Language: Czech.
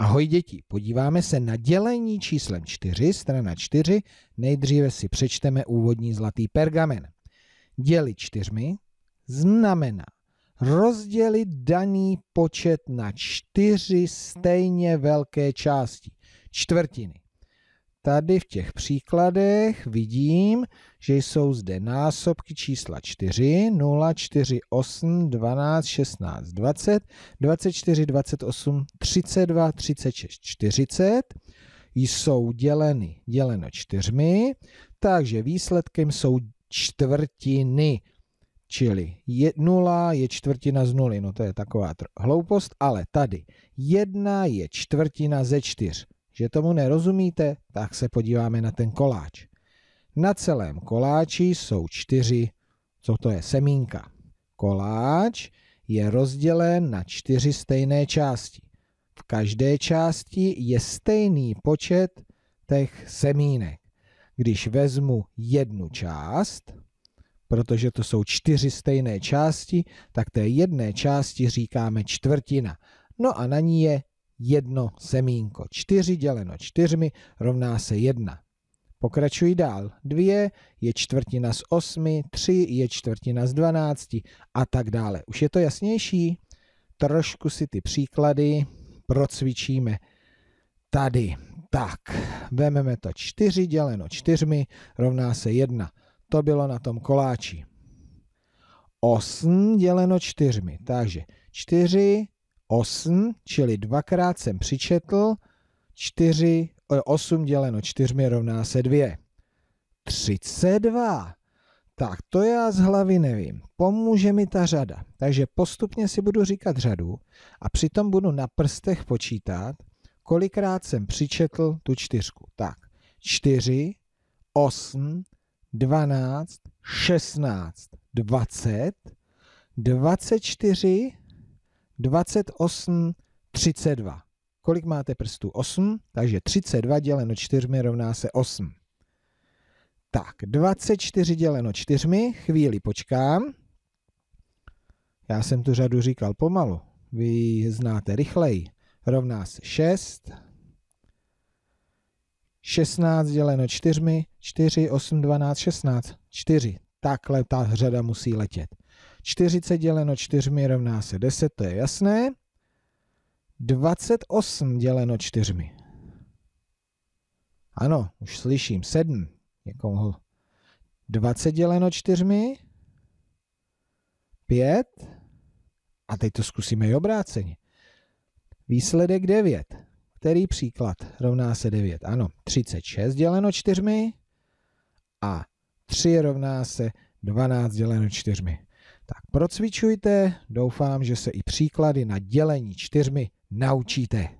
Ahoj děti, podíváme se na dělení číslem 4, strana 4. Nejdříve si přečteme úvodní zlatý pergamen. Dělit čtyřmi znamená rozdělit daný počet na čtyři stejně velké části, čtvrtiny tady v těch příkladech vidím, že jsou zde násobky čísla 4, 0, 4, 8, 12, 16, 20, 24, 28, 32, 36, 40. Jsou děleny děleno čtyřmi, takže výsledkem jsou čtvrtiny. Čili je, 0 je čtvrtina z nuly, no to je taková hloupost, ale tady 1 je čtvrtina ze 4 že tomu nerozumíte, tak se podíváme na ten koláč. Na celém koláči jsou čtyři, co to je, semínka. Koláč je rozdělen na čtyři stejné části. V každé části je stejný počet těch semínek. Když vezmu jednu část, protože to jsou čtyři stejné části, tak té jedné části říkáme čtvrtina. No a na ní je jedno semínko. 4 děleno čtyřmi rovná se jedna. Pokračuji dál. 2 je čtvrtina z 8, 3 je čtvrtina z 12 a tak dále. Už je to jasnější? Trošku si ty příklady procvičíme tady. Tak, vememe to 4 děleno 4 rovná se 1. To bylo na tom koláči. 8 děleno 4, takže 4 8, čili dvakrát jsem přičetl 4, 8 eh, děleno 4 rovná se 2. 32. Tak to já z hlavy nevím. Pomůže mi ta řada. Takže postupně si budu říkat řadu a přitom budu na prstech počítat, kolikrát jsem přičetl tu čtyřku. Tak, 4, 8, 12, 16, 20, 24, 28, 32. Kolik máte prstů? 8, takže 32 děleno 4 rovná se 8. Tak, 24 děleno 4, chvíli počkám. Já jsem tu řadu říkal pomalu, vy znáte rychleji. Rovná se 6, 16 děleno 4, 4, 8, 12, 16, 4. Takhle ta řada musí letět. 40 děleno 4 rovná se 10, to je jasné. 28 děleno 4. Ano, už slyším, 7. Jako 20 děleno 4. 5. A teď to zkusíme i obráceně. Výsledek 9. Který příklad rovná se 9? Ano, 36 děleno 4 a 3 rovná se 12 děleno 4. Tak procvičujte, doufám, že se i příklady na dělení čtyřmi naučíte.